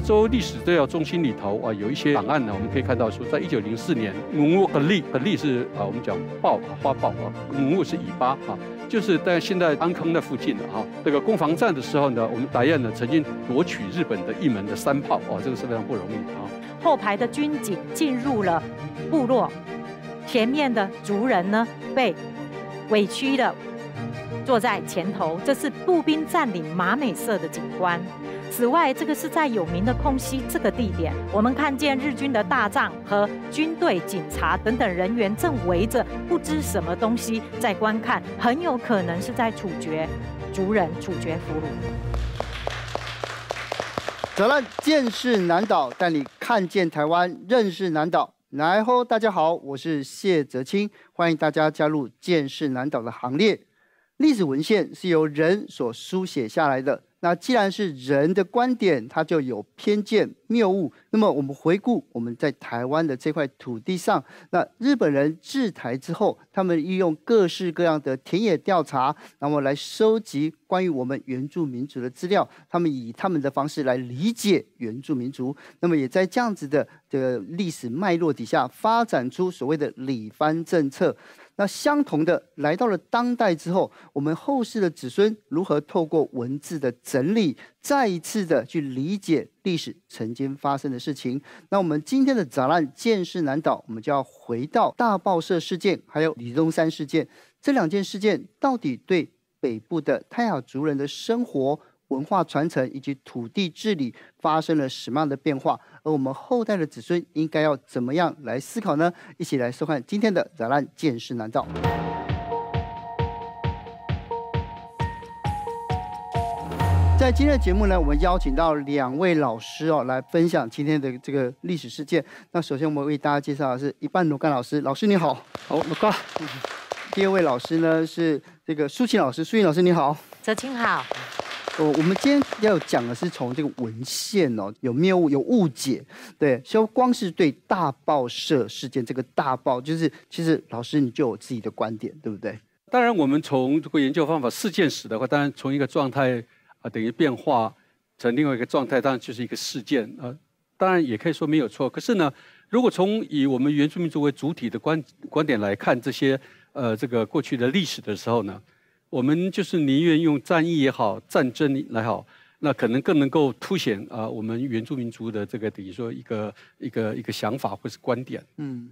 亚洲历史资料中心里头啊，有一些档案呢，我们可以看到说，在一九零四年，努格利，努利是啊，我们讲报，花报啊，努是尾巴啊，就是在现在安坑那附近的啊，那个攻防战的时候呢，我们台雁呢曾经夺取日本的一门的山炮啊，这个是非常不容易的啊。后排的军警进入了部落，前面的族人呢被委屈的坐在前头，这是步兵占领马美社的景观。此外，这个是在有名的空隙这个地点，我们看见日军的大帐和军队、警察等等人员正围着不知什么东西在观看，很有可能是在处决族人、处决俘虏。责了，见识南岛带你看见台湾，认识南岛。来后大家好，我是谢泽清，欢迎大家加入见识南岛的行列。历史文献是由人所书写下来的。那既然是人的观点，它就有偏见、谬误。那么我们回顾我们在台湾的这块土地上，那日本人治台之后，他们运用各式各样的田野调查，那么来收集关于我们原住民族的资料。他们以他们的方式来理解原住民族。那么也在这样子的的历史脉络底下，发展出所谓的里番政策。那相同的，来到了当代之后，我们后世的子孙如何透过文字的整理，再一次的去理解历史曾经发生的事情？那我们今天的展览《见识难倒》，我们就要回到大报社事件，还有李宗山事件，这两件事件到底对北部的泰雅族人的生活？文化传承以及土地治理发生了什么样的变化？而我们后代的子孙应该要怎么样来思考呢？一起来收看今天的《展览见识难造》。在今天的节目呢，我们邀请到两位老师哦，来分享今天的这个历史事件。那首先，我们为大家介绍的是一半罗干老师，老师你好，罗干。第二位老师呢是这个舒琴老师，舒琴老师你好，泽清好。呃，我们今天要讲的是从这个文献哦，有谬误，有误解，对，说光是对大报社事件这个大报，就是其实老师你就有自己的观点，对不对？当然，我们从这个研究方法、事件史的话，当然从一个状态啊，等于变化成另外一个状态，当然就是一个事件啊。当然也可以说没有错，可是呢，如果从以我们原住民族为主体的观观点来看这些呃这个过去的历史的时候呢？我们就是宁愿用战役也好，战争来好，那可能更能够凸显啊，我们原住民族的这个等于说一个一个一个想法或是观点。嗯，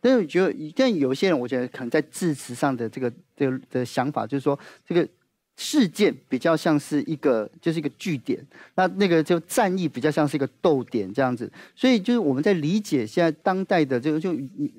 但是我觉得，但有些人我觉得可能在字词上的这个个的想法，就是说这个事件比较像是一个就是一个据点，那那个就战役比较像是一个斗点这样子。所以就是我们在理解现在当代的这个就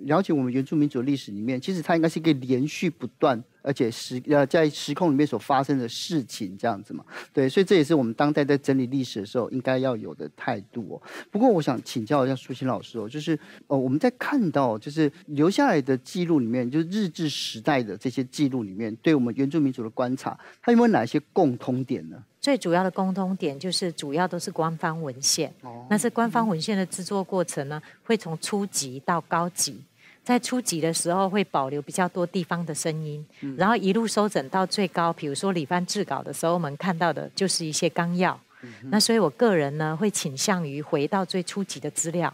了解我们原住民族历史里面，其实它应该是一个连续不断。而且时呃在时空里面所发生的事情这样子嘛，对，所以这也是我们当代在整理历史的时候应该要有的态度哦。不过我想请教一下苏青老师哦，就是呃我们在看到就是留下来的记录里面，就是日治时代的这些记录里面，对我们原住民族的观察，它有没有哪些共通点呢？最主要的共通点就是主要都是官方文献哦，那是官方文献的制作过程呢，会从初级到高级。在初级的时候会保留比较多地方的声音，然后一路收整到最高，比如说李帆制稿的时候，我们看到的就是一些纲要。那所以我个人呢，会倾向于回到最初级的资料，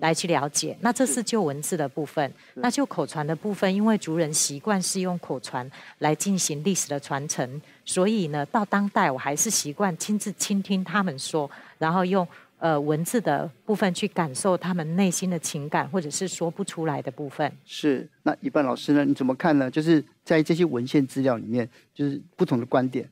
来去了解。那这是旧文字的部分，那就口传的部分，因为族人习惯是用口传来进行历史的传承，所以呢，到当代我还是习惯亲自倾听他们说，然后用。呃，文字的部分去感受他们内心的情感，或者是说不出来的部分。是，那一半老师呢？你怎么看呢？就是在这些文献资料里面，就是不同的观点。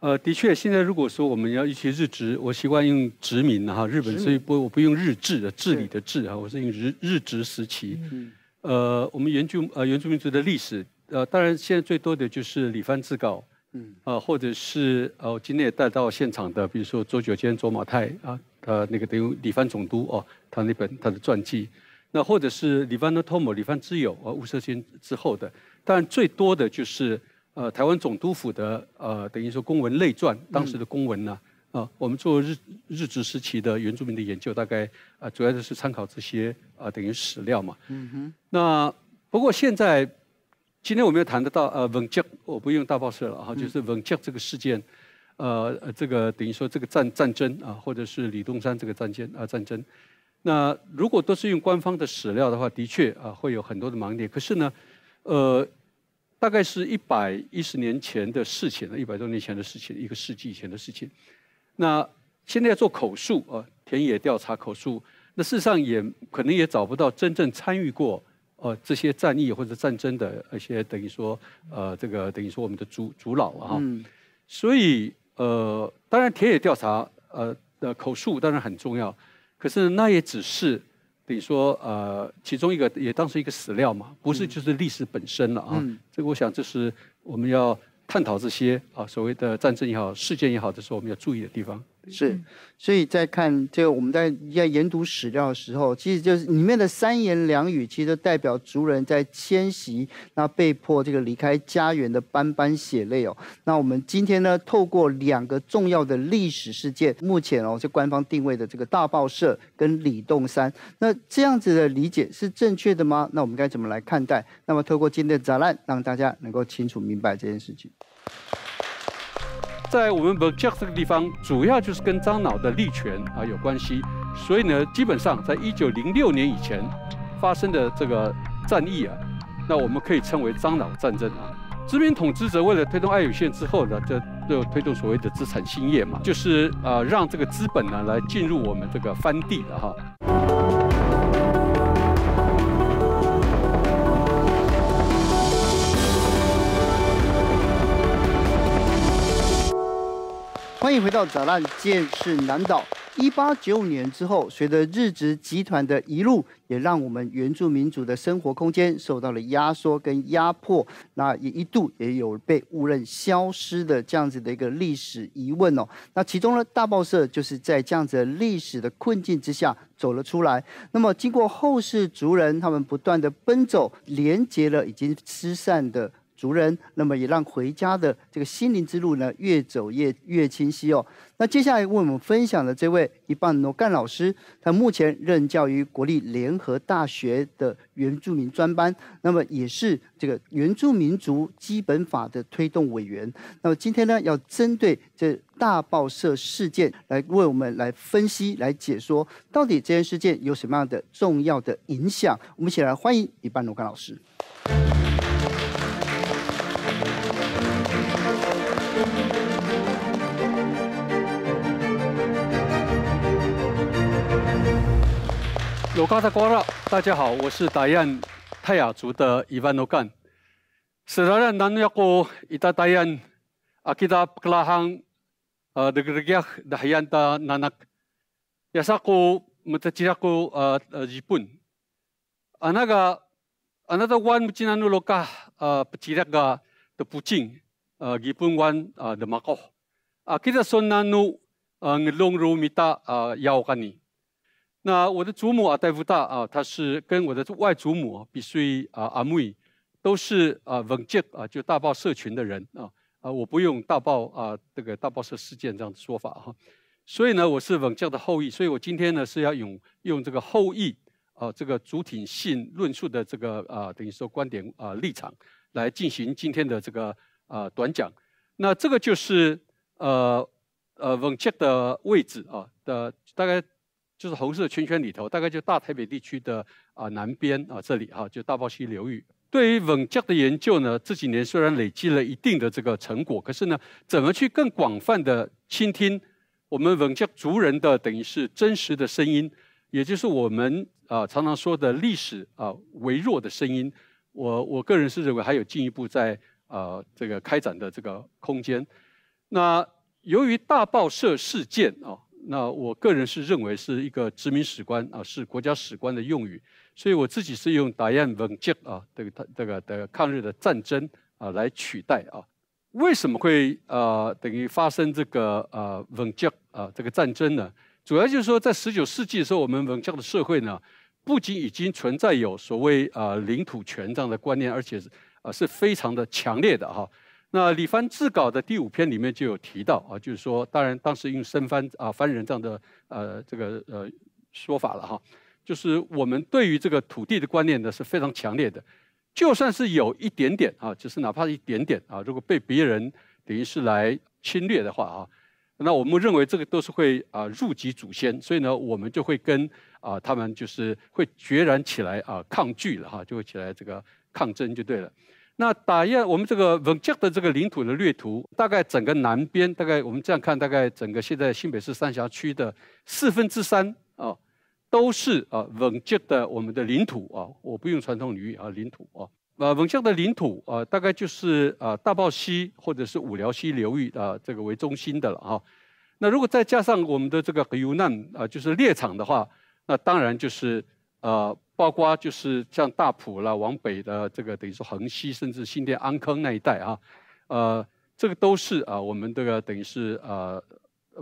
呃，的确，现在如果说我们要一些日直，我习惯用殖民哈，日本，所以不我不用日治的治理的治啊，我是用日日直时期。嗯。呃，我们原住呃原住民族的历史，呃，当然现在最多的就是李帆自稿。嗯。呃，或者是呃，我今天也带到现场的，比如说周九间、卓玛泰啊。他那个等于李藩总督哦，他那本他的传记，那或者是李帆的托姆、李藩之友啊，乌色军之后的，但最多的就是呃台湾总督府的呃等于说公文类传，当时的公文呢啊，我们做日日治时期的原住民的研究，大概啊主要就是参考这些啊等于史料嘛。嗯哼。那不过现在今天我们要谈得到呃文杰，我不用大报社了哈，就是文杰这个事件。呃，这个等于说这个战战争啊，或者是李东山这个战争啊，战争。那如果都是用官方的史料的话，的确啊，会有很多的盲点。可是呢，呃，大概是一百一十年前的事情了，一百多年前的事情，一个世纪以前的事情。那现在要做口述啊，田野调查口述，那事实上也可能也找不到真正参与过呃这些战役或者战争的一些等于说呃这个等于说我们的祖祖老啊，所以。呃，当然田野调查，呃，的口述当然很重要，可是那也只是等于说，呃，其中一个也当成一个史料嘛，不是就是历史本身了啊。这个我想，这是我们要探讨这些啊，所谓的战争也好，事件也好的时候，我们要注意的地方。是，所以，在看这个我们在在研读史料的时候，其实就是里面的三言两语，其实代表族人在迁徙，那被迫这个离开家园的斑斑血泪哦。那我们今天呢，透过两个重要的历史事件，目前哦，这官方定位的这个大报社跟李洞山，那这样子的理解是正确的吗？那我们该怎么来看待？那么，透过今天的展览，让大家能够清楚明白这件事情。在我们 c 郊这个地方，主要就是跟张老的力权啊有关系，所以呢，基本上在一九零六年以前发生的这个战役啊，那我们可以称为张老战争啊。殖民统治者为了推动爱有县之后呢，就就推动所谓的资产兴业嘛，就是呃让这个资本呢来进入我们这个翻地的哈。欢迎回到《展览见识南岛》。一八九五年之后，随着日殖集团的移入，也让我们原住民族的生活空间受到了压缩跟压迫。那也一度也有被误认消失的这样子的一个历史疑问哦。那其中呢，大报社就是在这样子历史的困境之下走了出来。那么，经过后世族人他们不断的奔走，连接了已经失散的。族人，那么也让回家的这个心灵之路呢越走越越清晰哦。那接下来为我们分享的这位一半罗干老师，他目前任教于国立联合大学的原住民专班，那么也是这个原住民族基本法的推动委员。那么今天呢，要针对这大报社事件来为我们来分析、来解说，到底这件事件有什么样的重要的影响？我们一起来欢迎一半罗干老师。罗嘎达瓜拉，大家好，我是达彦泰雅族的伊万诺干。斯拉兰南亚古伊达达彦阿基达克拉亨呃德格吉亚达彦达南纳，亚萨古穆特吉亚古呃呃日本。啊那个啊那个湾穆吉南罗嘎呃布吉亚个的布金呃日本湾呃的马哥。阿基达孙南努呃龙如米达呃亚奥卡尼。啊那我的祖母啊，戴夫大啊，她是跟我的外祖母比须啊阿木尹，都是啊文杰啊，就大报社群的人啊啊，我不用大报啊这个大报社事件这样的说法哈，所以呢，我是文杰的后裔，所以我今天呢是要用用这个后裔啊这个主体性论述的这个啊等于说观点啊立场来进行今天的这个啊短讲。那这个就是呃呃文杰的位置啊的大概。就是红色圈圈里头，大概就大台北地区的啊南边啊这里哈，就大霸西流域。对于稳脚的研究呢，这几年虽然累积了一定的这个成果，可是呢，怎么去更广泛的倾听我们稳脚族人的等于是真实的声音，也就是我们啊常常说的历史啊微弱的声音，我我个人是认为还有进一步在啊这个开展的这个空间。那由于大报社事件啊。那我个人是认为是一个殖民史观啊，是国家史观的用语，所以我自己是用“打燕文教”啊，这个、这个的抗日的战争啊来取代啊。为什么会呃等于发生这个呃文教啊这个战争呢？主要就是说，在十九世纪的时候，我们文教的社会呢，不仅已经存在有所谓啊领土权这样的观念，而且啊是非常的强烈的哈。那李帆自稿的第五篇里面就有提到啊，就是说，当然当时用“生番”啊“蕃人”这样的呃这个呃说法了哈，就是我们对于这个土地的观念呢是非常强烈的，就算是有一点点啊，就是哪怕一点点啊，如果被别人等于是来侵略的话啊，那我们认为这个都是会啊入籍祖先，所以呢，我们就会跟啊他们就是会决然起来啊抗拒了哈，就会起来这个抗争就对了。那打一我们这个稳疆的这个领土的略图，大概整个南边，大概我们这样看，大概整个现在新北市三峡区的四分之三啊，都是啊稳疆的我们的领土啊，我不用传统领域啊领土啊，呃稳疆的领土啊，大概就是啊大豹溪或者是五寮溪流域啊这个为中心的了啊。那如果再加上我们的这个尤南啊，就是猎场的话，那当然就是呃。包括就是像大埔啦，往北的这个等于说横溪，甚至新店、安坑那一带啊，呃，这个都是啊，我们这个等于是呃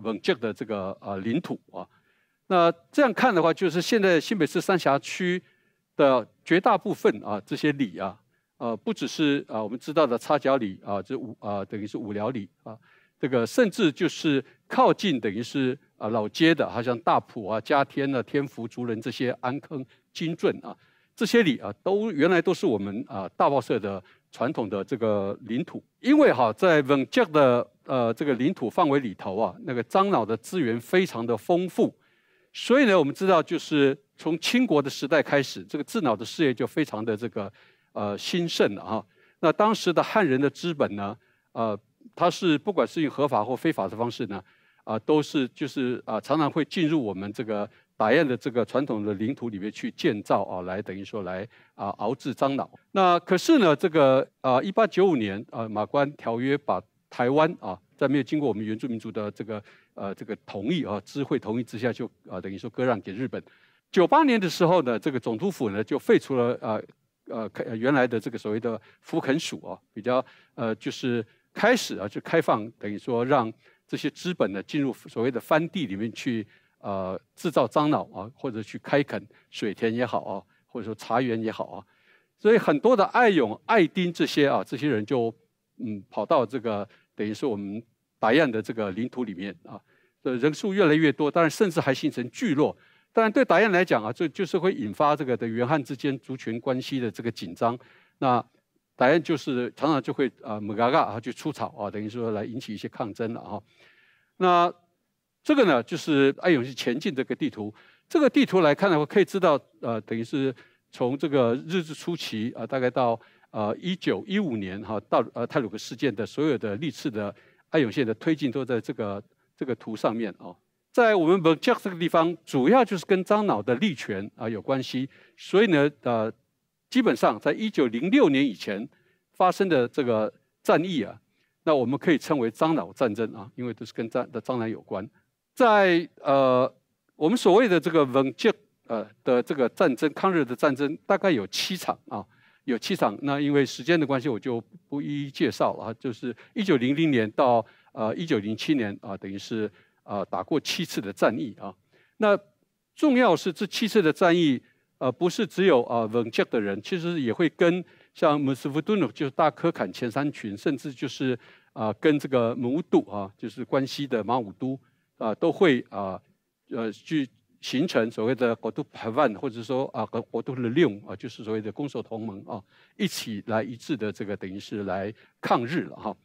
稳健的这个呃领土啊。那这样看的话，就是现在新北市三峡区的绝大部分啊，这些里啊，呃，不只是啊我们知道的叉角里啊，这五啊等于是五寮里啊，这个甚至就是靠近等于是啊老街的，好像大埔啊、加天啊、天福、竹林这些安坑。金顺啊，这些里啊都原来都是我们啊大报社的传统的这个领土，因为哈在文杰的呃这个领土范围里头啊，那个樟脑的资源非常的丰富，所以呢我们知道就是从清国的时代开始，这个智脑的事业就非常的这个呃兴盛了哈。那当时的汉人的资本呢，呃，它是不管是以合法或非法的方式呢，啊，都是就是啊常常会进入我们这个。打燕的这个传统的领土里面去建造啊，来等于说来啊熬制樟脑。那可是呢，这个啊，一八九五年啊《马关条约》把台湾啊，在没有经过我们原住民族的这个呃这个同意啊，知会同意之下，就啊等于说割让给日本。九八年的时候呢，这个总督府呢就废除了啊呃原来的这个所谓的福垦署啊，比较呃就是开始啊就开放，等于说让这些资本呢进入所谓的藩地里面去。呃，制造樟脑啊，或者去开垦水田也好啊，或者说茶园也好啊，所以很多的爱勇、爱丁这些啊，这些人就嗯跑到这个等于是我们白彦的这个领土里面啊，呃人数越来越多，当然甚至还形成聚落，当然对白彦来讲啊，这就是会引发这个的原汉之间族群关系的这个紧张，那白彦就是常常就会啊木嘎嘎啊就出草啊，等于说来引起一些抗争了啊，那。这个呢，就是爱永线前进这个地图。这个地图来看的话，可以知道，呃，等于是从这个日治初期啊，大概到呃1915年哈，到呃泰鲁克事件的所有的历次的爱永线的推进都在这个这个图上面哦。在我们本教这个地方，主要就是跟樟脑的力权啊有关系，所以呢，呃，基本上在1906年以前发生的这个战役啊，那我们可以称为樟脑战争啊，因为都是跟樟的樟脑有关。在呃，我们所谓的这个文革呃的这个战争，抗日的战争，大概有七场啊，有七场。那因为时间的关系，我就不一一介绍了。就是一九零零年到呃一九零七年啊，等于是啊打过七次的战役啊。那重要是这七次的战役，呃，不是只有啊文革的人，其实也会跟像莫斯科顿就是大科坎前三群，甚至就是啊跟这个姆武杜啊，就是关西的马武都。啊，都会啊，呃，去形成所谓的国都排湾，或者说啊，国国都利用，啊，就是所谓的攻守同盟啊，一起来一致的这个等于是来抗日了哈。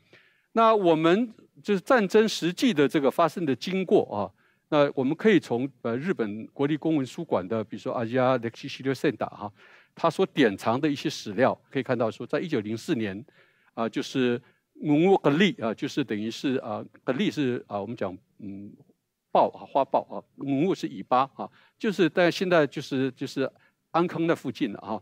那我们就是战争实际的这个发生的经过啊，那我们可以从呃日本国立公文书馆的，比如说阿加德西西略圣岛哈，他所典藏的一些史料，可以看到说，在一九零四年啊，就是努古格利啊，就是等于是啊格利是啊，我们讲。嗯，豹啊，花豹啊，母物是尾巴啊，就是在现在就是就是安坑那附近了哈，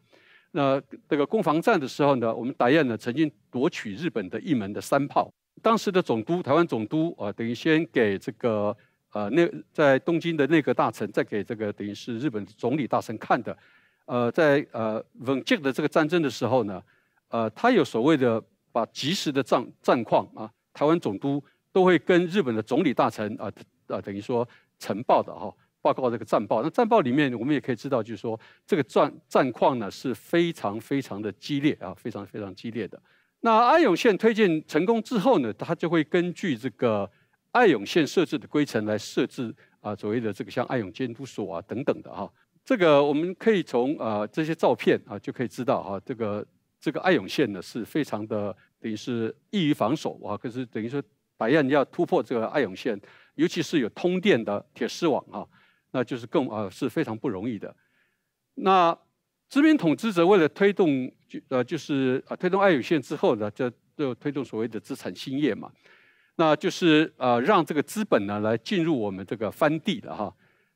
那这个攻防战的时候呢，我们打野呢曾经夺取日本的一门的三炮，当时的总督台湾总督啊，等于先给这个呃内在东京的内阁大臣，再给这个等于是日本总理大臣看的，呃，在呃稳健的这个战争的时候呢，呃，他有所谓的把及时的战战况啊，台湾总督。都会跟日本的总理大臣啊啊，等于说呈报的哈，报告这个战报。那战报里面，我们也可以知道，就是说这个战战况呢是非常非常的激烈啊，非常非常激烈的。那爱永线推进成功之后呢，他就会根据这个爱永线设置的规程来设置啊，所谓的这个像爱永监督所啊等等的哈。这个我们可以从啊这些照片啊就可以知道哈，这个这个爱永线呢是非常的等于是易于防守啊，可是等于说。百燕要突破这个爱永线，尤其是有通电的铁丝网啊，那就是更呃是非常不容易的。那殖民统治者为了推动就呃就是啊推动爱永线之后呢，这就推动所谓的资产兴业嘛，那就是啊让这个资本呢来进入我们这个翻地的哈，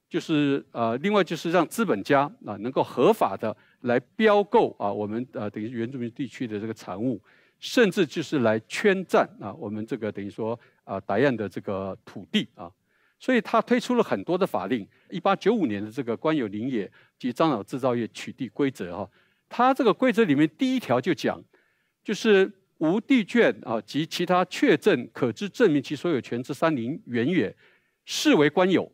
就是啊另外就是让资本家啊能够合法的来标购啊我们呃等于原住民地区的这个产物。甚至就是来圈占啊，我们这个等于说啊，达彦的这个土地啊，所以他推出了很多的法令。一八九五年的这个官有林野及樟脑制造业取缔规则哈，他这个规则里面第一条就讲，就是无地券啊及其他确证可知证明其所有权之山林原野，视为官有。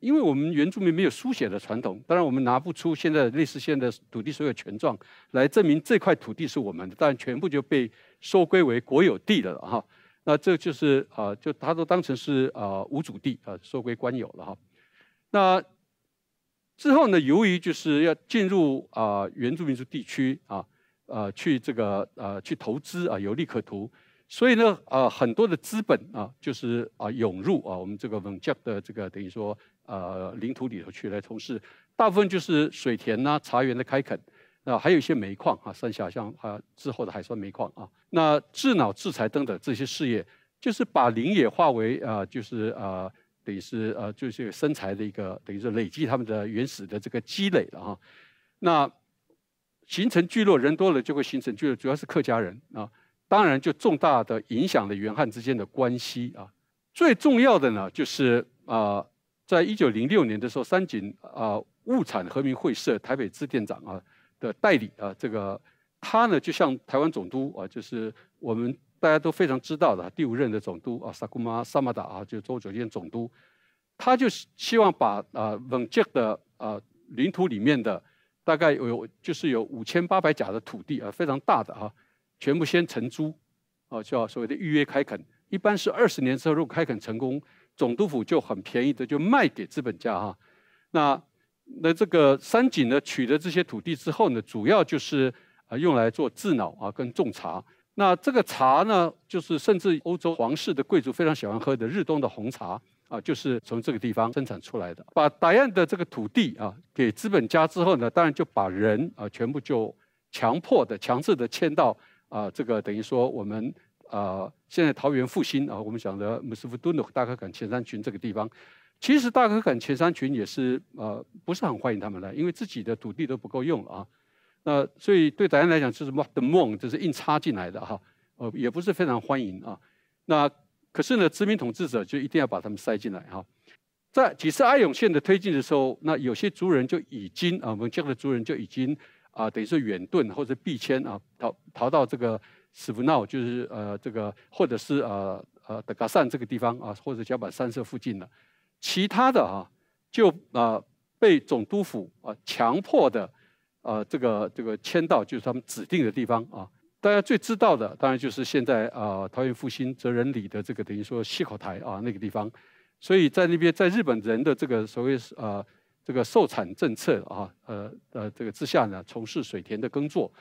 因为我们原住民没有书写的传统，当然我们拿不出现在类似现在土地所有权状来证明这块土地是我们的，但全部就被收归为国有地了哈。那这就是啊，就他都当成是啊无主地啊，收归官有了哈。那之后呢，由于就是要进入啊原住民族地区啊，呃，去这个呃去投资啊有利可图，所以呢呃很多的资本啊就是啊涌入啊我们这个文教的这个等于说。呃，领土里头去来从事，大部分就是水田呐、茶园的开垦，那还有一些煤矿啊，三峡像啊之后的海山煤矿啊，那制脑、制材等等这些事业，就是把林野化为啊，就是啊，等于是呃，就是生财的一个，等于是累积他们的原始的这个积累了啊，那形成聚落，人多了就会形成聚落，主要是客家人啊，当然就重大的影响了元汉之间的关系啊，最重要的呢就是啊。在一九零六年的时候，三井啊物产和平会社台北支店长啊的代理啊，这个他呢就向台湾总督啊，就是我们大家都非常知道的第五任的总督啊，萨库玛萨马达啊，就中国酒店总督，他就希望把啊文舺的啊领土里面的大概有就是有五千八百甲的土地啊，非常大的啊，全部先承租啊，叫所谓的预约开垦，一般是二十年之后如果开垦成功。总督府就很便宜的就卖给资本家哈，那那这个三井呢取得这些土地之后呢，主要就是啊用来做制脑啊跟种茶。那这个茶呢，就是甚至欧洲皇室的贵族非常喜欢喝的日东的红茶啊，就是从这个地方生产出来的。把达堰的这个土地啊给资本家之后呢，当然就把人啊全部就强迫的强制的迁到啊这个等于说我们。啊，现在桃园复兴啊，我们讲的姆斯福 v 的大可坎前山群这个地方，其实大可坎前山群也是呃不是很欢迎他们来，因为自己的土地都不够用了啊。那所以对台湾来讲，就是 Mount Moon 就是硬插进来的哈，呃，也不是非常欢迎啊。那可是呢，殖民统治者就一定要把他们塞进来哈。在几次隘勇线的推进的时候，那有些族人就已经啊，我们这的族人就已经啊，等于说远遁或者避迁啊，逃逃到这个。死不闹就是呃这个，或者是呃呃德嘎善这个地方啊，或者甲板山社附近的，其他的啊就啊被总督府啊强迫的啊这个这个迁到就是他们指定的地方啊。大家最知道的当然就是现在啊桃园复兴哲仁里的这个等于说西口台啊那个地方，所以在那边在日本人的这个所谓呃。这个受产政策啊呃呃这个之下呢从事水田的耕作，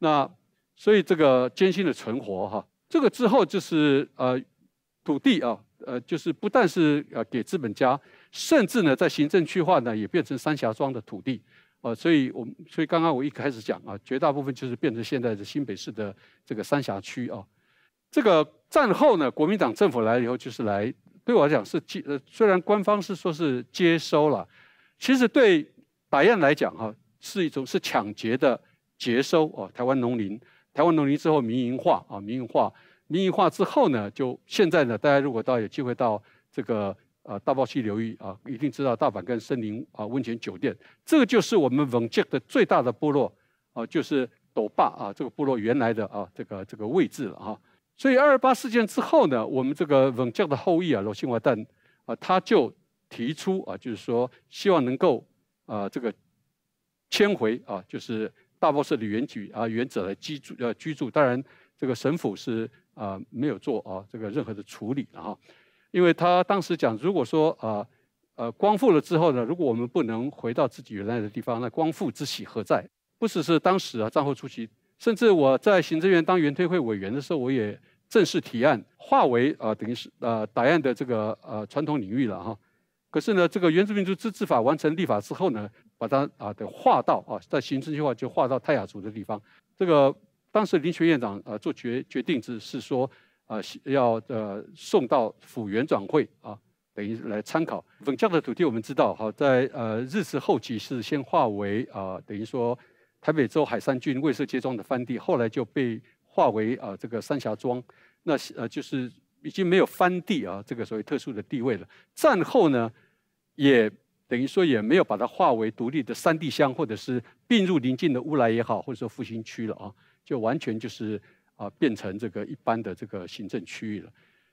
那。所以这个艰辛的存活，哈，这个之后就是呃土地啊，呃，就是不但是呃给资本家，甚至呢在行政区划呢也变成三峡庄的土地，呃，所以我所以刚刚我一开始讲啊，绝大部分就是变成现在的新北市的这个三峡区啊。这个战后呢，国民党政府来了以后就是来对我来讲是接，虽然官方是说是接收了，其实对百燕来讲哈是一种是抢劫的接收哦，台湾农林。台湾农林之后，民营化啊，民营化，民营化之后呢，就现在呢，大家如果到有机会到这个呃大堡溪流域啊，一定知道大阪根森林啊温泉酒店，这个就是我们文杰的最大的部落啊，就是斗霸啊这个部落原来的啊这个这个位置了哈。所以二二八事件之后呢，我们这个文杰的后裔啊罗兴华，但啊他就提出啊，就是说希望能够啊这个迁回啊，就是。大伯社的原举啊，原则来居住呃，居住当然这个神府是啊没有做啊这个任何的处理了哈，因为他当时讲，如果说啊呃光复了之后呢，如果我们不能回到自己原来的地方，那光复之喜何在？不只是当时啊战后初期，甚至我在行政院当原推会委员的时候，我也正式提案划为啊等于是啊答案的这个呃传统领域了哈。可是呢，这个《原住民族自治法》完成立法之后呢？把它啊的划到啊，在行政区划就划到泰雅族的地方。这个当时林学院长啊做决决定之是说啊要呃送到府园转会啊，等于来参考本教的土地。我们知道哈，在呃日治后期是先划为啊等于说台北州海山郡未社街庄的藩地，后来就被划为啊这个三峡庄，那呃就是已经没有藩地啊这个所谓特殊的地位了。战后呢也。等于说也没有把它划为独立的三地乡，或者是并入邻近的乌来也好，或者说复兴区了啊，就完全就是啊变成这个一般的这个行政区域了。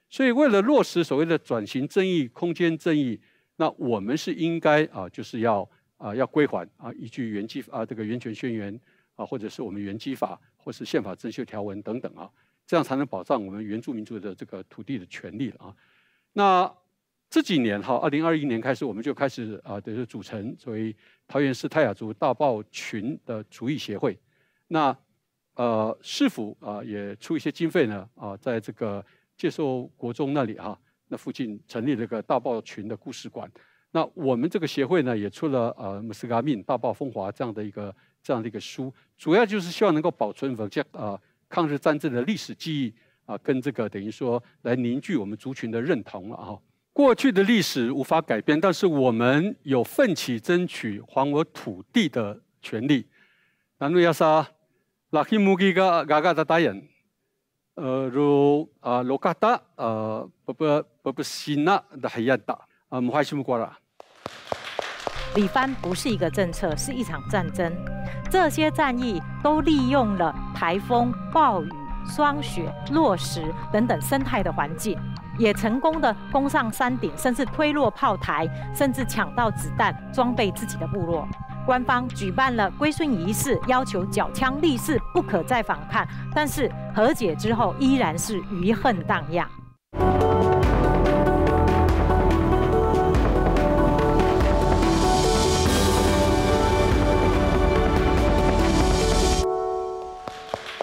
所以为了落实所谓的转型正义、空间正义，那我们是应该啊，就是要啊要归还啊，依据原基啊这个原权宣言啊，或者是我们原基法，或是宪法增修条文等等啊，这样才能保障我们原住民族的这个土地的权利啊。那。这几年哈，二零二一年开始，我们就开始啊，等于说组成作为桃园市泰雅族大霸群的厨艺协会。那呃，市府啊也出一些经费呢啊，在这个介受国中那里哈，那附近成立了个大霸群的故事馆。那我们这个协会呢，也出了呃《斯卡敏大霸风华》这样的一个这样的一个书，主要就是希望能够保存福建啊抗日战争的历史记忆啊，跟这个等于说来凝聚我们族群的认同了啊。过去的历史无法改变，但是我们有奋起争取还我土地的权利。南糯亚沙，拉希穆吉嘎嘎嘎的达人，呃罗啊洛克塔啊不不不不西纳的黑夜塔啊我们还什么过了？李凡不是一个政策，是一场战争。这些战役都利用了台风、暴雨、霜雪、落石等等生态的环境。也成功的攻上山顶，甚至推落炮台，甚至抢到子弹装备自己的部落。官方举办了归顺仪式，要求缴枪立誓，不可再反抗。但是和解之后，依然是余恨荡漾。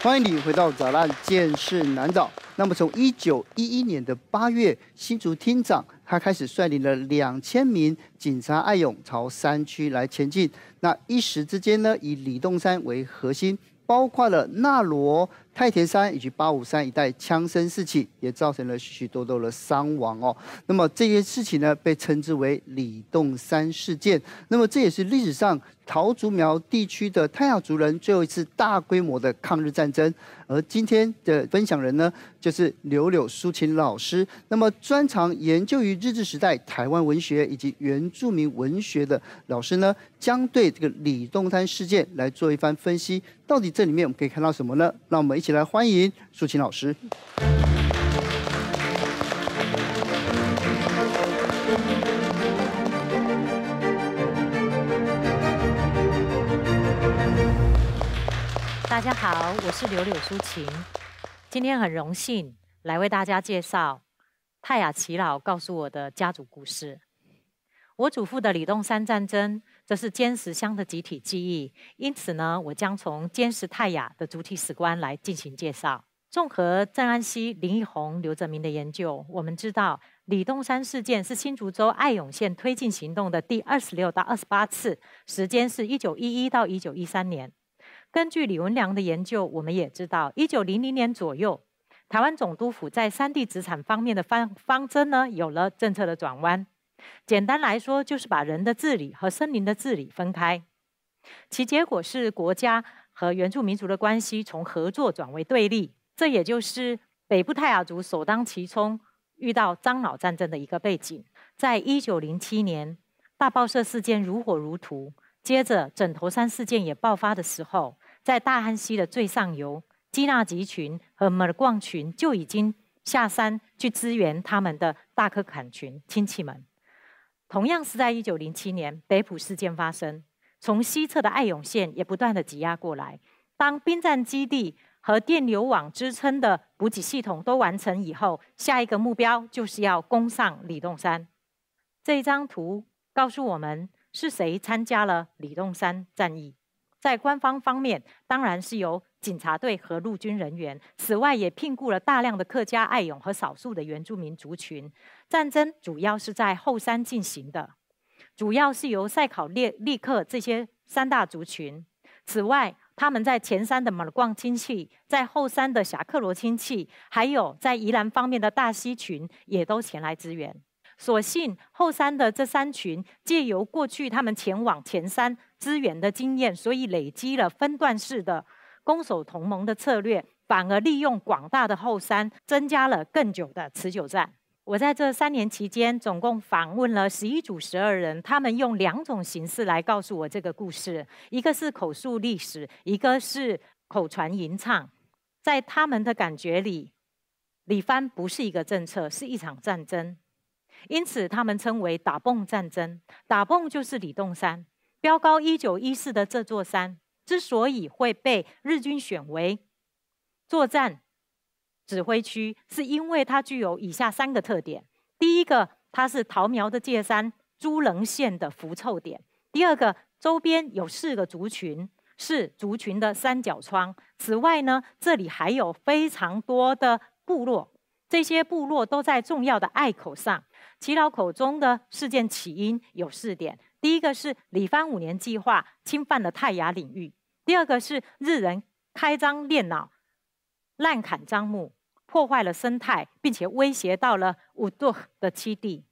欢迎你回到《早安，见事难找》。那么，从一九一一年的八月，新竹厅长他开始率领了两千名警察爱勇朝山区来前进。那一时之间呢，以李洞山为核心，包括了纳罗。太田山以及八五三一带枪声四起，也造成了许许多多的伤亡哦。那么这些事情呢，被称之为李洞山事件。那么这也是历史上桃竹苗地区的泰雅族人最后一次大规模的抗日战争。而今天的分享人呢，就是柳柳抒情老师。那么专长研究于日治时代台湾文学以及原住民文学的老师呢，将对这个李洞山事件来做一番分析。到底这里面我们可以看到什么呢？让我们。一起来欢迎舒琴老师。大家好，我是柳柳舒琴，今天很荣幸来为大家介绍泰雅奇老告诉我的家族故事。我祖父的李洞山战争。这是坚石乡的集体记忆，因此呢，我将从坚石泰雅的主体史观来进行介绍。综合郑安西、林益宏、刘泽明的研究，我们知道李东山事件是新竹州爱永县推进行动的第二十六到二十八次，时间是一九一一到一九一三年。根据李文良的研究，我们也知道一九零零年左右，台湾总督府在三地资产方面的方方针呢，有了政策的转弯。简单来说，就是把人的治理和森林的治理分开，其结果是国家和原住民族的关系从合作转为对立。这也就是北部泰雅族首当其冲遇到张老战争的一个背景。在一九零七年大报社事件如火如荼，接着枕头山事件也爆发的时候，在大汉溪的最上游基纳集群和尔逛群就已经下山去支援他们的大科坎群亲戚们。同样是在1907年，北浦事件发生，从西侧的爱永线也不断的挤压过来。当兵站基地和电流网支撑的补给系统都完成以后，下一个目标就是要攻上李洞山。这张图告诉我们是谁参加了李洞山战役。在官方方面，当然是由警察队和陆军人员。此外，也聘雇了大量的客家爱勇和少数的原住民族群。战争主要是在后山进行的，主要是由赛考列、立克这些三大族群。此外，他们在前山的马逛亲戚，在后山的霞克罗亲戚，还有在宜兰方面的大溪群，也都前来支援。所幸后山的这三群借由过去他们前往前山支援的经验，所以累积了分段式的攻守同盟的策略，反而利用广大的后山增加了更久的持久战。我在这三年期间总共访问了十一组十二人，他们用两种形式来告诉我这个故事：一个是口述历史，一个是口传吟唱。在他们的感觉里，李番不是一个政策，是一场战争。因此，他们称为“打泵战争”。打泵就是李洞山，标高一九一四的这座山，之所以会被日军选为作战指挥区，是因为它具有以下三个特点：第一个，它是桃苗的界山，朱棱县的伏臭点；第二个，周边有四个族群，是族群的三角窗；此外呢，这里还有非常多的部落。这些部落都在重要的隘口上。齐老口中的事件起因有四点：第一个是李藩五年计划侵犯了泰雅领域；第二个是日人开张猎脑、滥砍樟木，破坏了生态，并且威胁到了五度的栖地；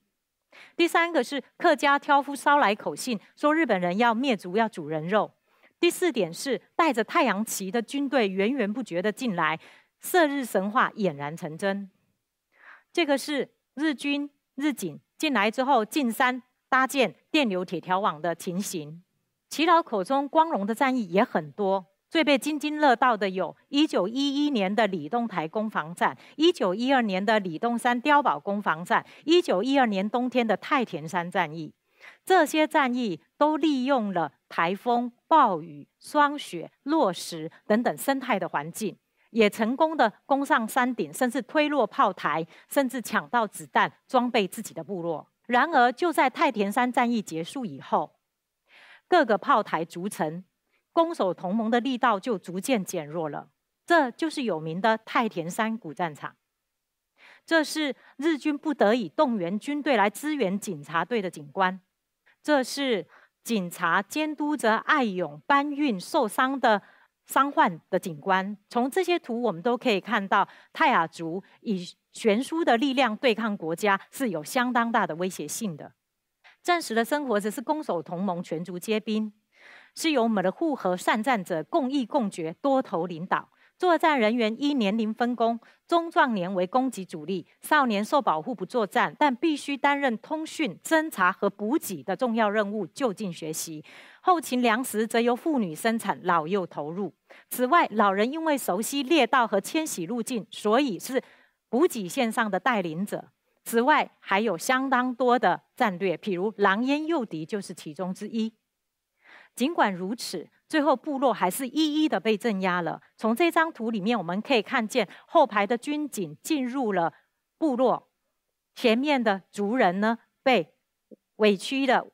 第三个是客家挑夫捎来口信，说日本人要灭族、要煮人肉；第四点是带着太阳旗的军队源源不绝的进来，射日神话俨然成真。这个是日军日警进来之后进山搭建电流铁条网的情形。祁老口中光荣的战役也很多，最被津津乐道的有一九一一年的李东台攻防战一九一二年的李东山碉堡攻防战一九一二年冬天的太田山战役。这些战役都利用了台风、暴雨、霜雪、落石等等生态的环境。也成功的攻上山顶，甚至推落炮台，甚至抢到子弹装备自己的部落。然而，就在太田山战役结束以后，各个炮台逐成攻守同盟的力道就逐渐减弱了。这就是有名的太田山古战场。这是日军不得已动员军队来支援警察队的警官。这是警察监督着爱勇搬运受伤的。伤患的景观，从这些图我们都可以看到，泰雅族以悬殊的力量对抗国家是有相当大的威胁性的。战时的生活则是攻守同盟，全族皆兵，是由我们的护和善战者共议共决，多头领导。作战人员依年龄分工，中壮年为攻击主力，少年受保护不作战，但必须担任通讯、侦查和补给的重要任务。就近学习后勤粮食，则由妇女生产，老幼投入。此外，老人因为熟悉猎道和迁徙路径，所以是补给线上的带领者。此外，还有相当多的战略，譬如狼烟诱敌就是其中之一。尽管如此。最后，部落还是一一的被镇压了。从这张图里面，我们可以看见后排的军警进入了部落，前面的族人呢被委屈的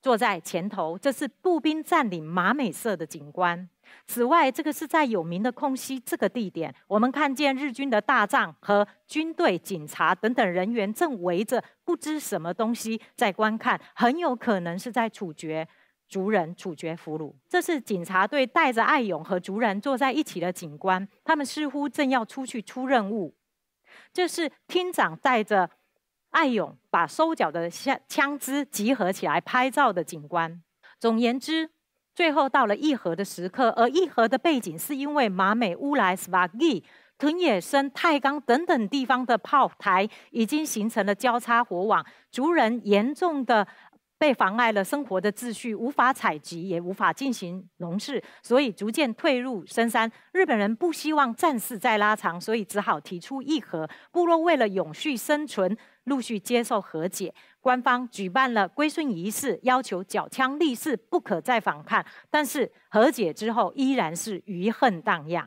坐在前头。这是步兵占领马美社的景观。此外，这个是在有名的空隙这个地点，我们看见日军的大帐和军队、警察等等人员正围着不知什么东西在观看，很有可能是在处决。族人处决俘虏。这是警察队带着艾勇和族人坐在一起的警官，他们似乎正要出去出任务。这是厅长带着艾勇把收缴的枪枪支集合起来拍照的警官。总言之，最后到了议和的时刻，而议和的背景是因为马美乌莱斯瓦吉、屯野生、太钢等等地方的炮台已经形成了交叉火网，族人严重的。被妨碍了生活的秩序，无法采集，也无法进行农事，所以逐渐退入深山。日本人不希望战事再拉长，所以只好提出议和。部落为了永续生存，陆续接受和解。官方举办了归顺仪式，要求缴枪立誓，不可再反抗。但是和解之后，依然是余恨荡漾。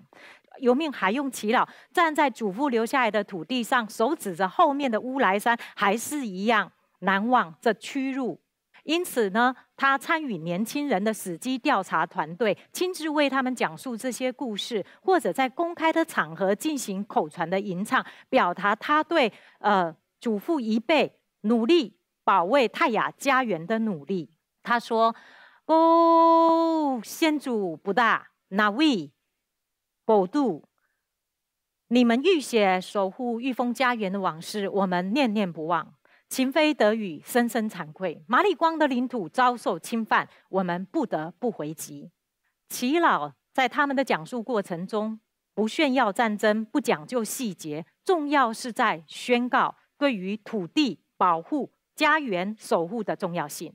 游命还用祈祷，站在祖父留下来的土地上，手指着后面的乌来山，还是一样难忘这屈辱。因此呢，他参与年轻人的死机调查团队，亲自为他们讲述这些故事，或者在公开的场合进行口传的吟唱，表达他对呃祖父一辈努力保卫泰雅家园的努力。他说：“哦，先祖不大，那位博度，你们浴血守护玉峰家园的往事，我们念念不忘。”秦非得语，深深惭愧。马立光的领土遭受侵犯，我们不得不回击。齐老在他们的讲述过程中，不炫耀战争，不讲究细节，重要是在宣告对于土地保护、家园守护的重要性。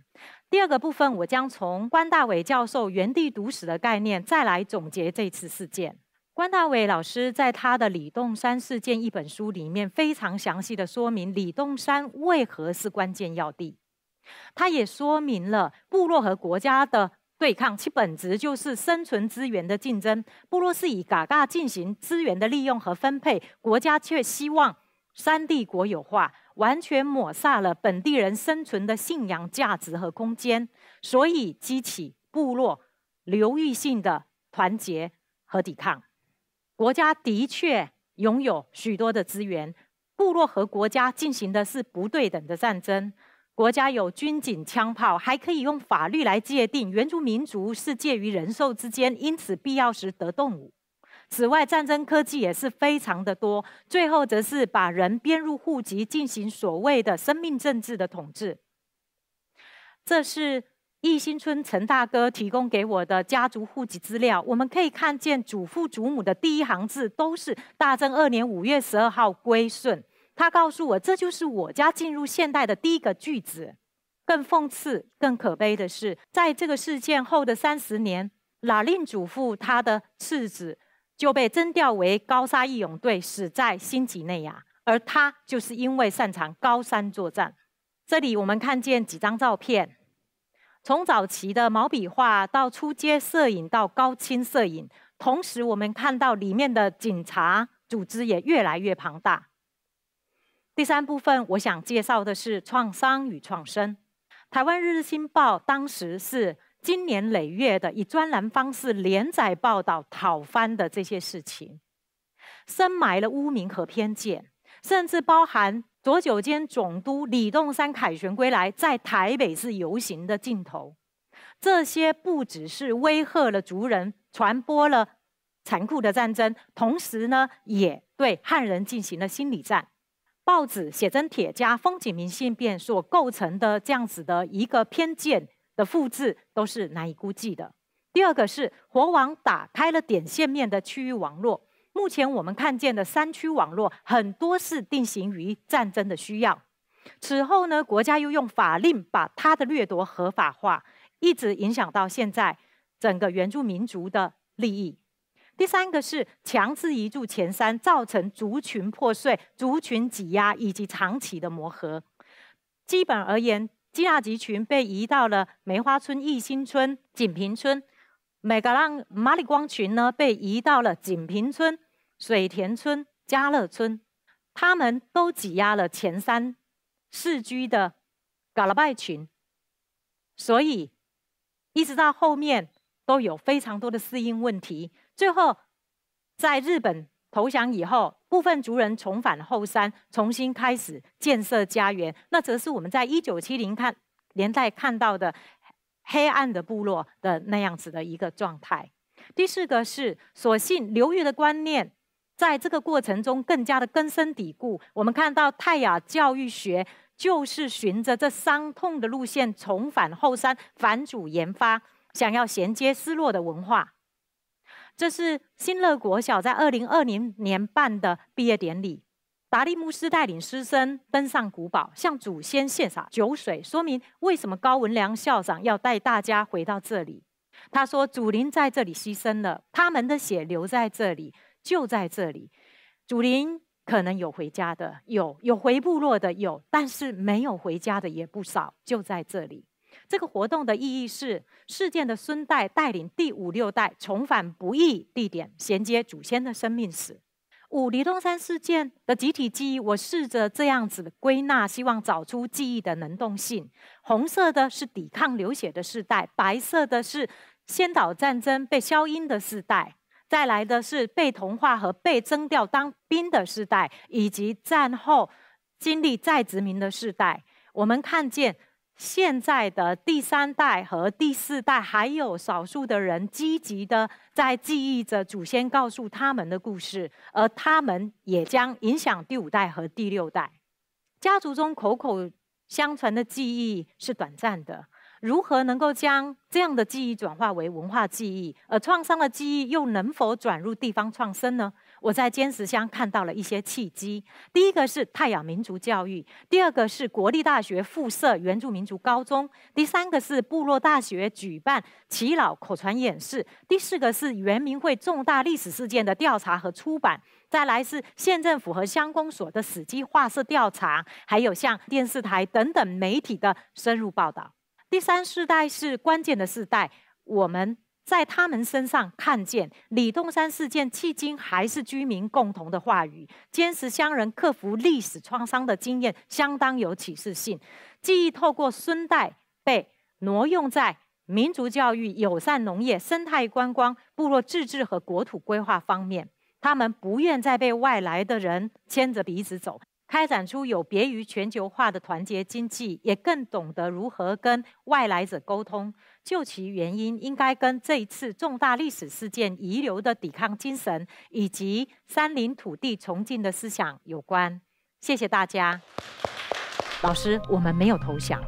第二个部分，我将从关大伟教授原地读史的概念，再来总结这次事件。关大伟老师在他的《李洞山事件》一本书里面非常详细的说明李洞山为何是关键要地。他也说明了部落和国家的对抗，其本质就是生存资源的竞争。部落是以嘎嘎进行资源的利用和分配，国家却希望山地国有化，完全抹杀了本地人生存的信仰、价值和空间，所以激起部落流域性的团结和抵抗。国家的确拥有许多的资源，部落和国家进行的是不对等的战争。国家有军警枪炮，还可以用法律来界定。原住民族是介于人兽之间，因此必要时得动物。此外，战争科技也是非常的多。最后，则是把人编入户籍，进行所谓的生命政治的统治。这是。易新村陈大哥提供给我的家族户籍资料，我们可以看见祖父祖母的第一行字都是“大正二年五月十二号归顺”。他告诉我，这就是我家进入现代的第一个句子。更讽刺、更可悲的是，在这个事件后的三十年，拉令祖父他的次子就被征调为高沙义勇队，死在新几内亚，而他就是因为擅长高山作战。这里我们看见几张照片。从早期的毛笔画到出街摄影到高清摄影，同时我们看到里面的警察组织也越来越庞大。第三部分，我想介绍的是创伤与创生。台湾《日日新报》当时是经年累月的以专栏方式连载报道讨翻的这些事情，深埋了污名和偏见，甚至包含。左九间总督李洞山凯旋归来，在台北市游行的镜头，这些不只是威吓了族人，传播了残酷的战争，同时呢，也对汉人进行了心理战。报纸、写真、铁加风景明信片所构成的这样子的一个偏见的复制，都是难以估计的。第二个是国网打开了点线面的区域网络。目前我们看见的山区网络很多是定型于战争的需要，此后呢，国家又用法令把它的掠夺合法化，一直影响到现在整个原住民族的利益。第三个是强制移住前山，造成族群破碎、族群挤压以及长期的磨合。基本而言，基纳集群被移到了梅花村、义兴村、锦屏村；美格朗马里光群呢，被移到了锦屏村。水田村、家乐村，他们都挤压了前山世居的噶拉拜群，所以一直到后面都有非常多的适应问题。最后，在日本投降以后，部分族人重返后山，重新开始建设家园。那则是我们在一九七零看年代看到的黑暗的部落的那样子的一个状态。第四个是所幸流域的观念。在这个过程中，更加的根深蒂固。我们看到泰雅教育学就是循着这伤痛的路线，重返后山，反祖研发，想要衔接失落的文化。这是新乐国小在二零二零年办的毕业典礼，达利牧师带领师生登上古堡，向祖先献上酒水，说明为什么高文良校长要带大家回到这里。他说：“祖灵在这里牺牲了，他们的血留在这里。”就在这里，祖灵可能有回家的，有有回部落的，有，但是没有回家的也不少。就在这里，这个活动的意义是：事件的孙代带领第五六代重返不易地点，衔接祖先的生命史。五黎东山事件的集体记忆，我试着这样子归纳，希望找出记忆的能动性。红色的是抵抗流血的世代，白色的是先导战争被消音的世代。带来的是被同化和被征调当兵的时代，以及战后经历再殖民的时代。我们看见现在的第三代和第四代，还有少数的人积极的在记忆着祖先告诉他们的故事，而他们也将影响第五代和第六代。家族中口口相传的记忆是短暂的。如何能够将这样的记忆转化为文化记忆，而创伤的记忆又能否转入地方创生呢？我在坚石乡看到了一些契机：，第一个是泰雅民族教育，第二个是国立大学复设原住民族高中，第三个是部落大学举办祈老口传演示，第四个是原民会重大历史事件的调查和出版，再来是县政府和乡公所的史迹画册调查，还有像电视台等等媒体的深入报道。第三世代是关键的世代，我们在他们身上看见李东山事件迄今还是居民共同的话语，坚持乡人克服历史创伤的经验相当有启示性。记忆透过孙代被挪用在民族教育、友善农业、生态观光、部落自治和国土规划方面，他们不愿再被外来的人牵着鼻子走。开展出有别于全球化的团结经济，也更懂得如何跟外来者沟通。就其原因，应该跟这一次重大历史事件遗留的抵抗精神以及山林土地崇敬的思想有关。谢谢大家。老师，我们没有投降，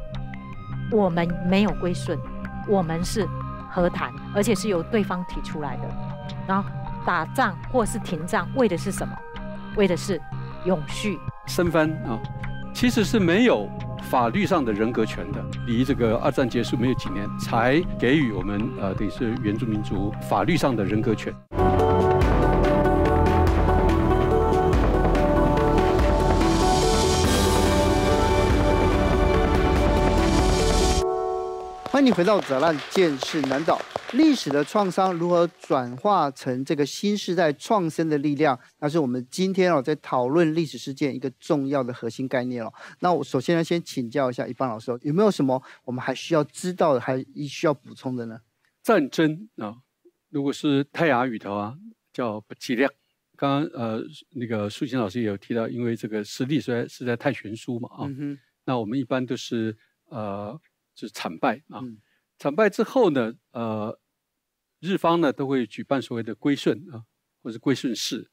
我们没有归顺，我们是和谈，而且是由对方提出来的。然后，打仗或是停战为的是什么？为的是永续。身番啊，其实是没有法律上的人格权的，离这个二战结束没有几年，才给予我们呃，等于是原住民族法律上的人格权。欢迎回到《择难见事难岛》，历史的创伤如何转化成这个新时代创生的力量？那是我们今天哦在讨论历史事件一个重要的核心概念哦。那我首先呢，先请教一下一方老师，有没有什么我们还需要知道的，还需要补充的呢？战争啊，如果是泰雅语的话，叫不齐量。刚刚呃，那个素琴老师也有提到，因为这个实力实在实在太悬殊嘛啊。那我们一般都是呃。就是惨败啊！惨败之后呢，呃，日方呢都会举办所谓的归顺啊，或者归顺式。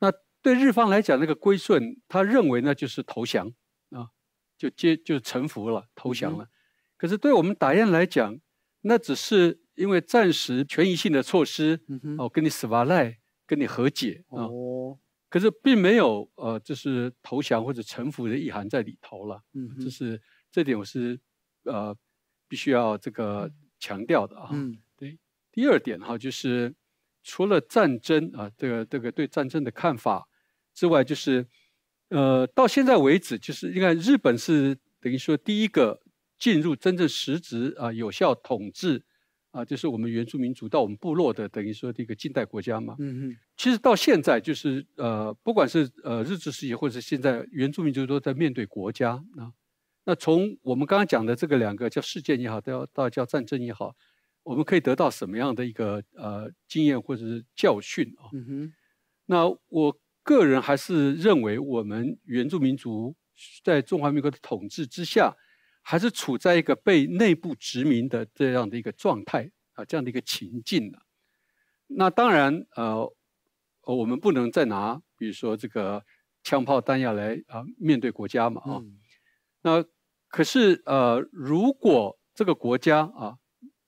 那对日方来讲，那个归顺，他认为呢就是投降啊，就接就臣服了，投降了。可是对我们打人来讲，那只是因为暂时权益性的措施哦，跟你死吧赖，跟你和解啊。哦，可是并没有呃，就是投降或者臣服的意涵在里头了。嗯，就是这点我是。呃，必须要这个强调的啊。嗯，对。第二点哈，就是除了战争啊，这个这个对战争的看法之外，就是呃，到现在为止，就是你看日本是等于说第一个进入真正实质啊有效统治啊，就是我们原住民族到我们部落的等于说这个近代国家嘛。嗯嗯。其实到现在就是呃，不管是呃日治时期，或者是现在原住民族都在面对国家啊。那从我们刚刚讲的这个两个叫事件也好，都要叫战争也好，我们可以得到什么样的一个呃经验或者是教训啊？那我个人还是认为，我们原住民族在中华民国的统治之下，还是处在一个被内部殖民的这样的一个状态啊，这样的一个情境呢。那当然，呃，我们不能再拿比如说这个枪炮弹药来啊面对国家嘛啊，那。可是，呃，如果这个国家啊，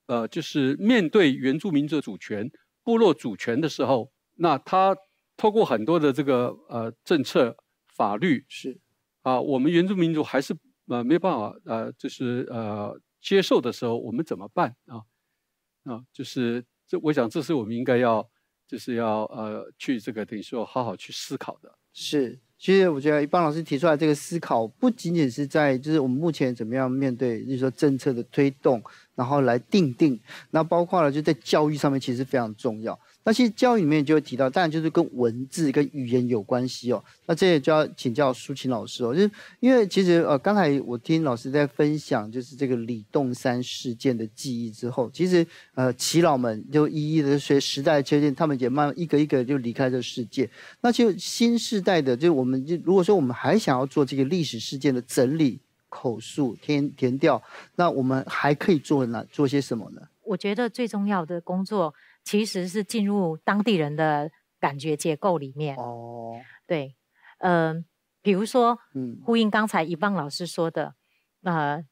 呃，就是面对原住民族主权、部落主权的时候，那他透过很多的这个呃政策、法律是，啊，我们原住民族还是呃没办法呃，就是呃接受的时候，我们怎么办啊？啊，就是这，我想这是我们应该要就是要呃去这个等于说好好去思考的。是。其实我觉得，一般老师提出来这个思考，不仅仅是在，就是我们目前怎么样面对，就是说政策的推动，然后来定定，那包括了就在教育上面，其实非常重要。那其实教育里面就会提到，当然就是跟文字、跟语言有关系哦。那这也就要请教苏琴老师哦，就是因为其实呃，刚才我听老师在分享就是这个李洞山事件的记忆之后，其实呃，耆老们就一一的随时代推进，他们也慢慢一个一个就离开这个世界。那就新时代的，就我们，如果说我们还想要做这个历史事件的整理、口述、填填调，那我们还可以做哪做些什么呢？我觉得最重要的工作。其实是进入当地人的感觉结构里面哦，对，嗯，比如说，嗯，呼应刚才一望老师说的，呃，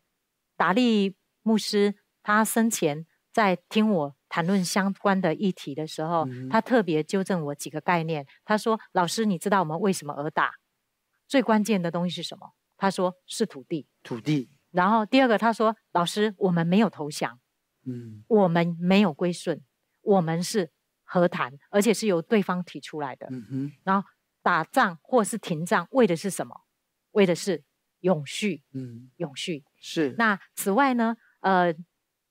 达利牧师他生前在听我谈论相关的议题的时候，他特别纠正我几个概念。他说：“老师，你知道我们为什么而打？最关键的东西是什么？”他说：“是土地，土地。”然后第二个，他说：“老师，我们没有投降，嗯，我们没有归顺。”我们是和谈，而且是由对方提出来的。然后打仗或是停战，为的是什么？为的是永续。嗯，永续是。那此外呢？呃，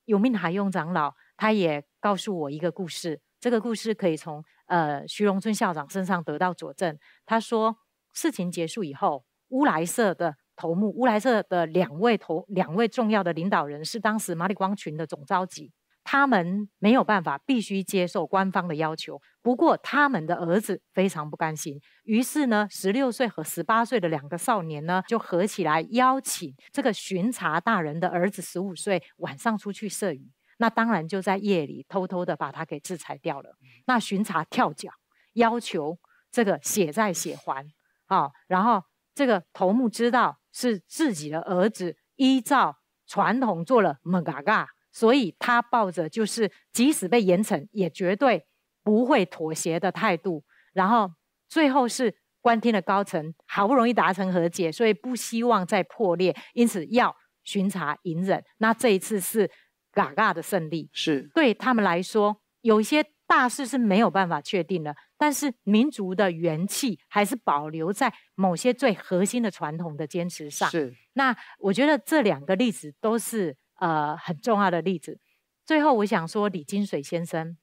永命海用长老他也告诉我一个故事，这个故事可以从呃徐荣春校长身上得到佐证。他说事情结束以后，乌来社的头目，乌来社的两位头，两位重要的领导人是当时马里光群的总召集。他们没有办法，必须接受官方的要求。不过，他们的儿子非常不甘心，于是呢，十六岁和十八岁的两个少年呢，就合起来邀请这个巡查大人的儿子十五岁晚上出去射鱼。那当然就在夜里偷偷的把他给制裁掉了。那巡查跳脚，要求这个血债血还啊。然后这个头目知道是自己的儿子，依照传统做了蒙嘎嘎。所以他抱着就是即使被严惩也绝对不会妥协的态度，然后最后是官厅的高层好不容易达成和解，所以不希望再破裂，因此要巡查隐忍。那这一次是嘎嘎的胜利，是对他们来说有一些大事是没有办法确定的，但是民族的元气还是保留在某些最核心的传统的坚持上。是，那我觉得这两个例子都是。呃，很重要的例子。最后，我想说，李金水先生，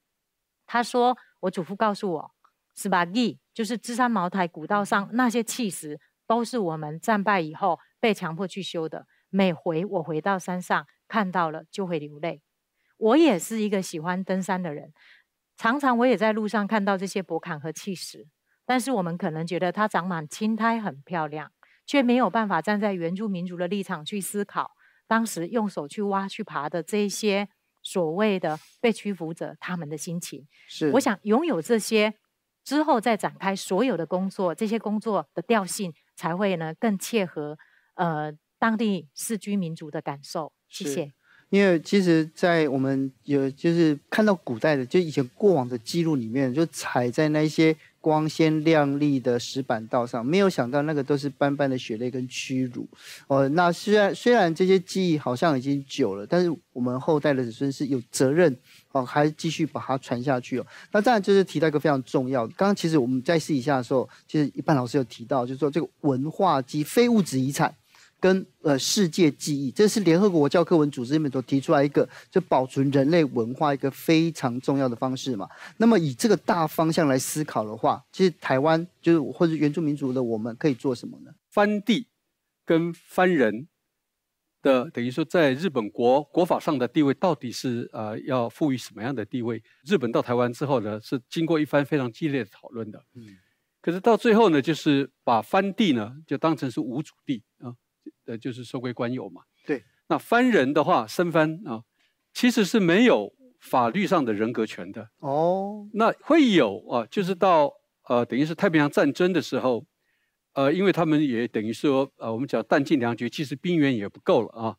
他说：“我祖父告诉我，是吧？义就是支山茅台古道上那些弃石，都是我们战败以后被强迫去修的。每回我回到山上看到了，就会流泪。我也是一个喜欢登山的人，常常我也在路上看到这些博坎和弃石，但是我们可能觉得它长满青苔很漂亮，却没有办法站在原住民族的立场去思考。”当时用手去挖、去爬的这些所谓的被屈服者，他们的心情是，我想拥有这些之后再展开所有的工作，这些工作的调性才会呢更切合呃当地市居民族的感受。谢谢。因为其实，在我们有就是看到古代的，就以前过往的记录里面，就采在那一些。光鲜亮丽的石板道上，没有想到那个都是斑斑的血泪跟屈辱哦。那虽然虽然这些记忆好像已经久了，但是我们后代的子孙是有责任哦，还是继续把它传下去哦。那当然就是提到一个非常重要，刚刚其实我们在试一下的时候，其实一半老师有提到，就是说这个文化及非物质遗产。跟呃世界记忆，这是联合国教科文组织里面所提出来一个，就保存人类文化一个非常重要的方式嘛。那么以这个大方向来思考的话，其实台湾就是或者原住民族的，我们可以做什么呢？翻地跟翻人的等于说在日本国国法上的地位，到底是呃要赋予什么样的地位？日本到台湾之后呢，是经过一番非常激烈的讨论的。嗯，可是到最后呢，就是把翻地呢就当成是无主地啊。呃，就是收归官有嘛。对，那藩人的话，生藩啊，其实是没有法律上的人格权的。哦，那会有啊，就是到呃，等于是太平洋战争的时候，呃，因为他们也等于说，呃，我们讲弹尽粮绝，其实兵源也不够了啊。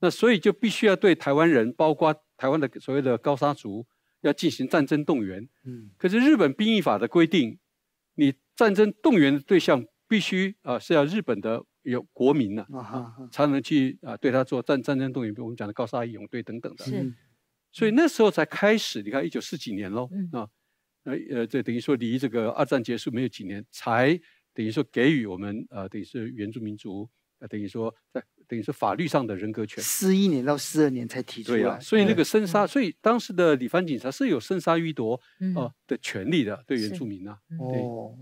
那所以就必须要对台湾人，包括台湾的所谓的高沙族，要进行战争动员。嗯，可是日本兵役法的规定，你战争动员的对象必须啊是要日本的。有国民呢，才能去啊，对他做战战争动员，比如我们讲的高沙义勇队等等的。所以那时候才开始，你看一九四几年喽，啊，呃呃，这等于说离这个二战结束没有几年，才等于说给予我们呃，等于是原住民族。等于说，在等于是法律上的人格权。四一年到四二年才提出。对啊，所以那个生杀，所以当时的李番警察是有生杀予夺啊的权利的，对原住民呢。哦，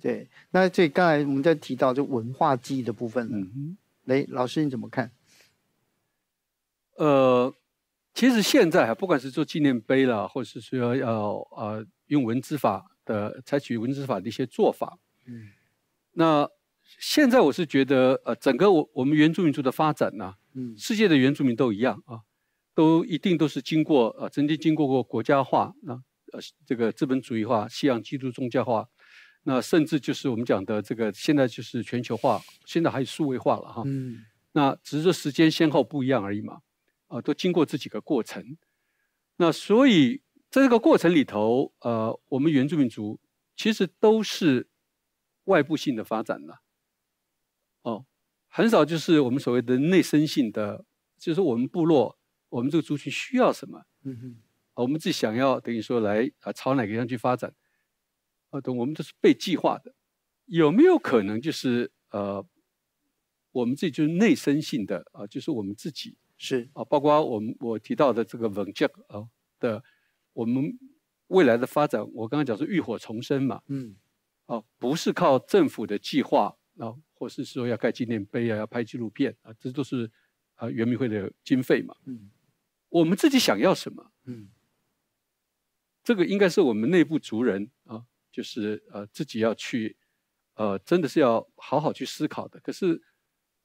对，那这刚才我们在提到就文化忆的部分嗯。雷老师你怎么看？呃，其实现在啊，不管是做纪念碑了，或是说要呃用文字法的，采取文字法的一些做法。嗯。那。现在我是觉得，呃，整个我我们原住民族的发展呢，世界的原住民都一样啊，都一定都是经过呃，曾经经过过国家化，那呃这个资本主义化、西洋基督宗教化，那甚至就是我们讲的这个现在就是全球化，现在还有数位化了哈，那只是时间先后不一样而已嘛，啊，都经过这几个过程，那所以在这个过程里头，呃，我们原住民族其实都是外部性的发展了。哦，很少就是我们所谓的内生性的，就是我们部落、我们这个族群需要什么，嗯哼，我们自己想要等于说来啊朝哪个方向去发展，啊，等我们都是被计划的，有没有可能就是呃，我们自己就是内生性的啊，就是我们自己是啊，包括我们我提到的这个稳件啊的，我们未来的发展，我刚刚讲是浴火重生嘛，嗯，哦，不是靠政府的计划哦。或是说要盖纪念碑啊，要拍纪录片啊，这都是啊圆明会的经费嘛。嗯，我们自己想要什么？嗯，这个应该是我们内部族人啊，就是呃自己要去，呃真的是要好好去思考的。可是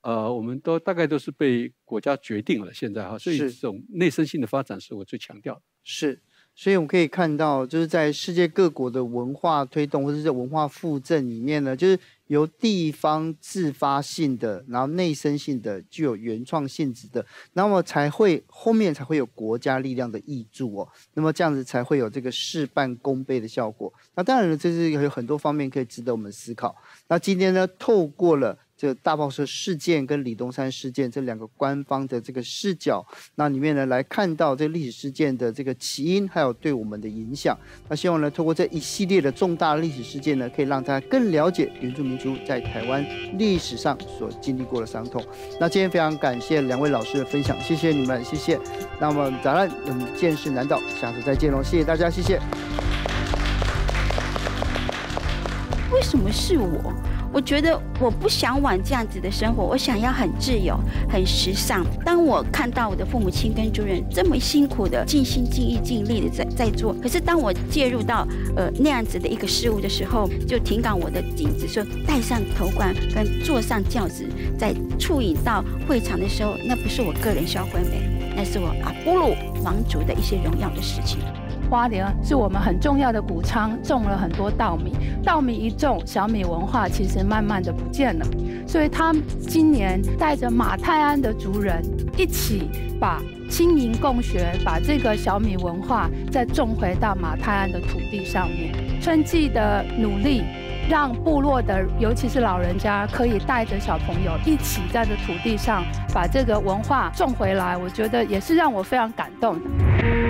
呃我们都大概都是被国家决定了现在哈，所以这种内生性的发展是我最强调的。是，所以我们可以看到，就是在世界各国的文化推动或者在文化附赠里面呢，就是。由地方自发性的，然后内生性的，具有原创性质的，那么才会后面才会有国家力量的挹注哦，那么这样子才会有这个事半功倍的效果。那当然了，这是有很多方面可以值得我们思考。那今天呢，透过了。这大报社事件跟李东山事件这两个官方的这个视角，那里面呢来看到这历史事件的这个起因，还有对我们的影响。那希望呢通过这一系列的重大历史事件呢，可以让大家更了解原住民族在台湾历史上所经历过的伤痛。那今天非常感谢两位老师的分享，谢谢你们，谢谢。那么咱们嗯，见识难到，下次再见喽，谢谢大家，谢谢。为什么是我？我觉得我不想往这样子的生活，我想要很自由、很时尚。当我看到我的父母亲跟主人这么辛苦的尽心尽力、尽力的在在做，可是当我介入到呃那样子的一个事物的时候，就挺岗我的颈子，说戴上头冠跟坐上轿子，在处引到会场的时候，那不是我个人消费美，那是我阿波鲁王族的一些荣耀的事情。花莲是我们很重要的谷仓，种了很多稻米。稻米一种，小米文化其实慢慢的不见了。所以他今年带着马泰安的族人一起把青银共学把这个小米文化再种回到马泰安的土地上面。春季的努力，让部落的尤其是老人家可以带着小朋友一起在这土地上把这个文化种回来。我觉得也是让我非常感动的。